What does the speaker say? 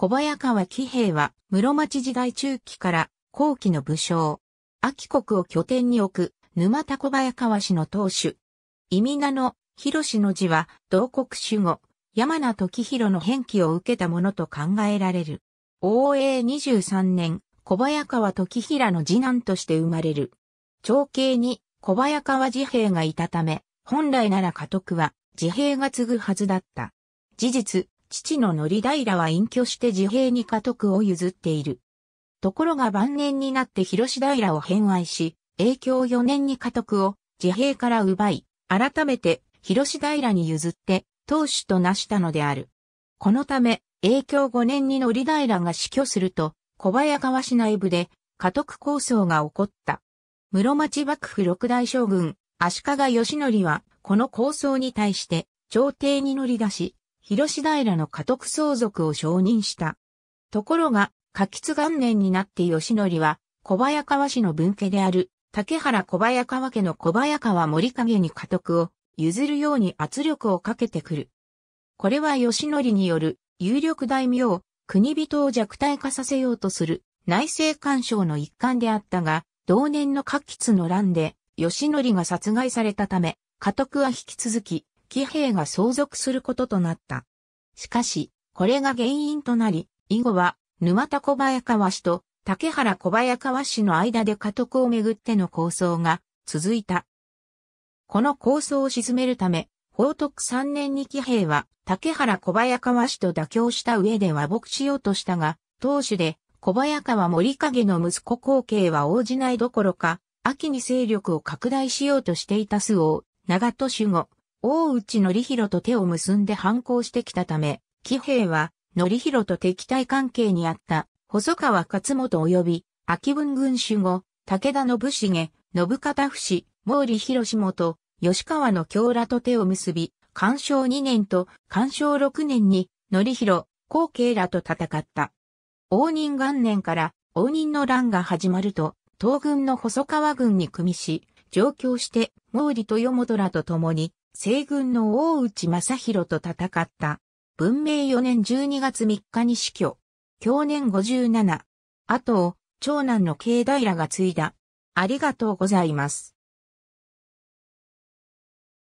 小早川喜平は、室町時代中期から後期の武将。秋国を拠点に置く、沼田小早川氏の当主。意味名の、広氏の字は、同国守護、山名時広の変記を受けたものと考えられる。応永23年、小早川時平の次男として生まれる。長兄に小早川治平がいたため、本来なら家督は治平が継ぐはずだった。事実、父の乗平は隠居して自閉に家督を譲っている。ところが晩年になって広平を偏愛し、影響4年に家督を自閉から奪い、改めて広平に譲って当主となしたのである。このため、影響5年に乗平が死去すると、小早川市内部で家督構想が起こった。室町幕府六大将軍、足利義則は、この構想に対して、朝廷に乗り出し、広志平の家督相続を承認した。ところが、過吉元年になって義則は、小早川氏の分家である、竹原小早川家の小早川森影に家督を譲るように圧力をかけてくる。これは義則による有力大名、国人を弱体化させようとする内政干渉の一環であったが、同年の家吉の乱で、義則が殺害されたため、家督は引き続き、騎兵が相続することとなった。しかし、これが原因となり、以後は、沼田小早川氏と竹原小早川氏の間で家督をめぐっての構想が続いた。この構想を沈めるため、宝徳3年に騎兵は竹原小早川氏と妥協した上で和睦しようとしたが、当主で小早川森影の息子後継は応じないどころか、秋に勢力を拡大しようとしていた周王、長門守護、大内ひろと手を結んで反抗してきたため、騎兵は、ひろと敵対関係にあった、細川勝元及び、秋文軍守後、武田信重、信方不死、毛利広元、吉川の京らと手を結び、干渉2年と干渉6年に、ひろ、後継らと戦った。応仁元年から応仁の乱が始まると、東軍の細川軍に組みし、上京して毛利豊本らと共に西軍の大内正弘と戦った。文明4年12月3日に死去。去年57。後を長男の慶平が継いだ。ありがとうございます。